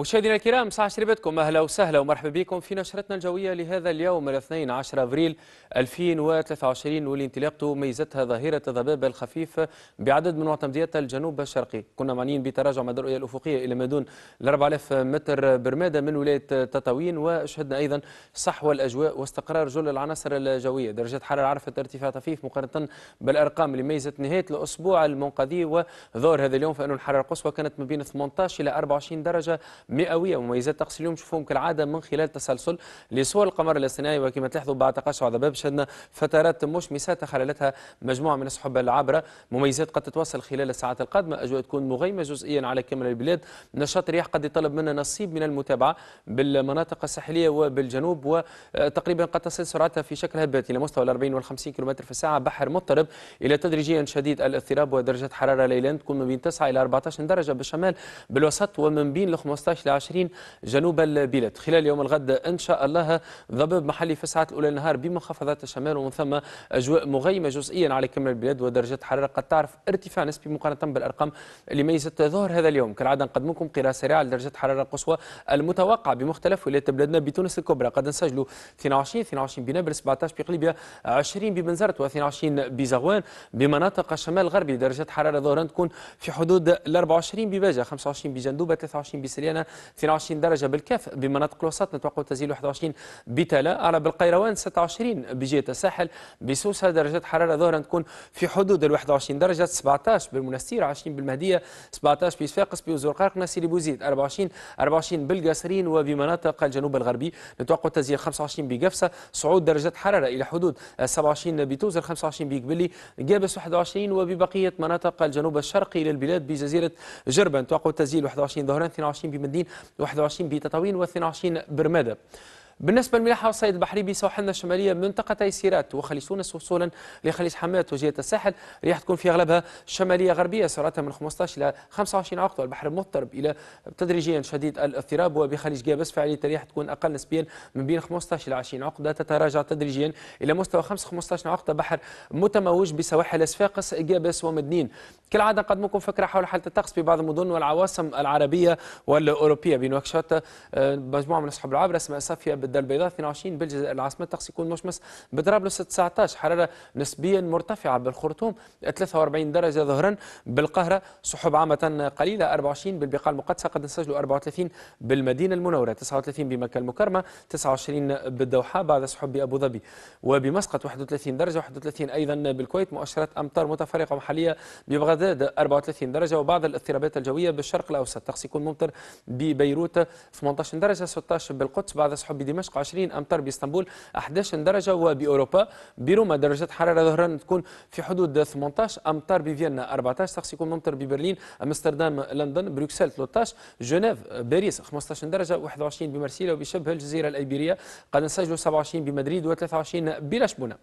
مشاهدينا الكرام ساعة شربتكم أهلا وسهلا ومرحبا بكم في نشرتنا الجوية لهذا اليوم الاثنين عشر أبريل 2023 واللي انطلاقته ميزتها ظاهرة الضباب الخفيف بعدد من معتمديات الجنوب الشرقي كنا معنيين بتراجع مدى الرؤية الأفقية إلى ما دون 4000 متر برمادة من ولاية تطاوين وشهدنا أيضا صحوة الأجواء واستقرار جل العناصر الجوية درجة حرارة عرفت ارتفاع طفيف مقارنة بالأرقام اللي ميزت نهاية الأسبوع المنقضي وظهر هذا اليوم فإن الحرارة القصوى كانت ما بين 18 إلى 24 درجة مئويه ومميزات الطقس اليوم نشوفهم كالعاده من خلال تسلسل لصور القمر الاصطناعي وكما تلاحظوا بعد تقشع ضباب شهدنا فترات مشمسه تخللتها مجموعه من السحب العابره مميزات قد تتواصل خلال الساعات القادمه اجواء تكون مغيمه جزئيا على كامل البلاد نشاط الرياح قد يطلب منا نصيب من المتابعه بالمناطق الساحليه وبالجنوب وتقريبا قد تصل سرعتها في شكل هبات الى مستوى ال 40 وال 50 كم في الساعه بحر مضطرب الى تدريجيا شديد الاضطراب ودرجه حراره ليلا تكون ما بين 9 الى 14 درجه بالشمال بالوسط ومن بين ال 15 ل 20 جنوب البلاد خلال يوم الغد إن شاء الله ضباب محلي في الساعات الأولى النهار بمنخفضات الشمال ومن ثم أجواء مغيمة جزئيا على كامل البلاد ودرجات حرارة قد تعرف ارتفاع نسبي مقارنة بالأرقام اللي ميزت ظهر هذا اليوم كالعادة نقدمكم قراءة سريعة لدرجة حرارة قصوى المتوقعة بمختلف ولايات بلادنا بتونس الكبرى قد نسجلوا 22 22 بنابلس 17 بقليبيا 20 ببنزرت و22 بزغوان بمناطق الشمال الغربي درجات حرارة ظهرا تكون في حدود ال 24 بباجة 25 بجندوبة 23 بسليانة 22 درجة بالكاف بمناطق الوسط نتوقع تزيل 21 بتلا على بالقيروان 26 بجهة الساحل بسوسة درجات حرارة ظهرا تكون في حدود ال 21 درجة 17 بالمنستير 20 بالمهدية 17 بصفاقس بوزرقاق ناسي بوزيد 24 24 بالقاصرين وبمناطق الجنوب الغربي نتوقع تزيل 25 بقفصة صعود درجات حرارة إلى حدود 27 بتوزر 25 بقبلي جابس 21 وببقية مناطق الجنوب الشرقي للبلاد بجزيرة جربة نتوقع تزيل 21 ظهرا 22 بمدينة 21 بتطاوين و22 برماده بالنسبة للملاحة والصيد البحري بسواحلنا الشمالية منطقتي سيرات وخليج تونس وصولا لخليج حمات وجهة الساحل رياح تكون في أغلبها شمالية غربية سرعتها من 15 إلى 25 عقد والبحر المضطرب إلى تدريجيا شديد الاضطراب وبخليج جابس فعالية الرياح تكون أقل نسبيا من بين 15 إلى 20 عقدة تتراجع تدريجيا إلى مستوى 5 15 عقدة بحر متموج بسواحل صفاقس جابس ومدنين كالعادة نقدمكم فكرة حول حالة الطقس في بعض المدن والعواصم العربية والأوروبية بنواكشوط آه، مجموعة من أصحاب العبر اسمها صافية الدار البيضاء 22 بالجزائر العاصمه الطقس يكون مشمس بطرابلس 19 حراره نسبيا مرتفعه بالخرطوم 43 درجه ظهرا بالقاهره سحب عامه قليله 24 بالبقاع المقدسه قد نسجلوا 34 بالمدينه المنوره 39 بمكه المكرمه 29 بالدوحه بعد سحب بابو ظبي وبمسقط 31 درجه 31 ايضا بالكويت مؤشرات امطار متفرقه محليه ببغداد 34 درجه وبعض الاضطرابات الجويه بالشرق الاوسط الطقس يكون ممطر ببيروت 18 درجه 16 بالقدس بعد سحب بدمشق دمشق 20 أمتار بإسطنبول 11 درجة وبأوروبا بروما درجات حرارة ظهرا تكون في حدود 18 أمتار بفيينا 14 شخص يكون ممطر ببرلين أمستردام لندن بروكسل 13 جنيف باريس 15 درجة 21 بمرسيليا وبشبه الجزيرة الأيبيرية قد نسجل 27 بمدريد و23 بلشبونة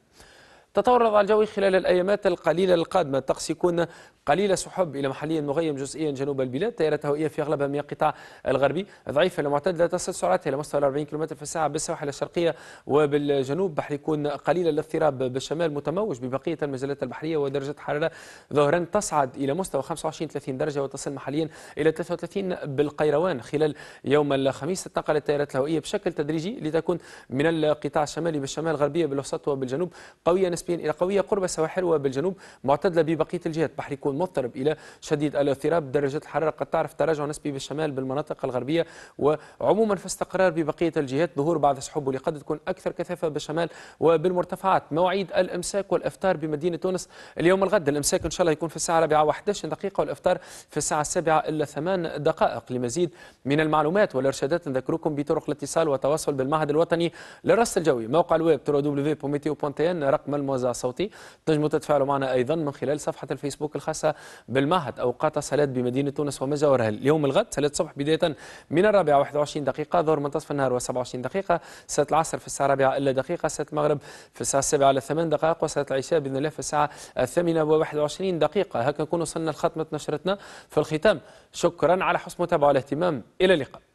تطور الوضع الجوي خلال الأيامات القليلة القادمة الطقس يكون قليل سحب إلى محليا مغيم جزئيا جنوب البلاد تيارات هوائية في أغلبها من القطاع الغربي ضعيفة لمعتدلة تصل سرعتها إلى مستوى 40 كم في الساعة بالسواحل الشرقية وبالجنوب بحر يكون قليل الاضطراب بالشمال متموج ببقية المجالات البحرية ودرجة حرارة ظهرا تصعد إلى مستوى 25 30 درجة وتصل محليا إلى 33 بالقيروان خلال يوم الخميس تنتقل التيارات الهوائية بشكل تدريجي لتكون من القطاع الشمالي بالشمال الغربية بالوسط وبالجنوب قوية نسبة نسبيا الى قويه قرب سواحل وبالجنوب معتدله ببقيه الجهات بحر يكون مضطرب الى شديد الاضطراب درجات الحراره قد تعرف تراجع نسبي بالشمال بالمناطق الغربيه وعموما فاستقرار ببقيه الجهات ظهور بعض السحب واللي قد تكون اكثر كثافه بالشمال وبالمرتفعات مواعيد الامساك والافطار بمدينه تونس اليوم الغد الامساك ان شاء الله يكون في الساعه 4 و11 دقيقه والافطار في الساعه 7 الا 8 دقائق لمزيد من المعلومات والارشادات نذكركم بطرق الاتصال والتواصل بالمعهد الوطني للرصد الجوي موقع الويب www.meteo.tn رقم الموزع الصوتي تنجموا تتفاعلوا معنا أيضا من خلال صفحة الفيسبوك الخاصة بالمعهد أوقات الصلاة بمدينة تونس ومجاورها اليوم الغد صلاة الصبح بداية من الرابعة 21 دقيقة ظهر منتصف النهار و27 دقيقة صلاة العصر في الساعة الرابعة إلا دقيقة صلاة المغرب في الساعة السابعة الا ثمان دقائق وصلاة العشاء بإذن الله في الساعة الثامنة و21 دقيقة هكا نكون وصلنا لختمه نشرتنا في الختام شكرا على حسن المتابعة والاهتمام إلى اللقاء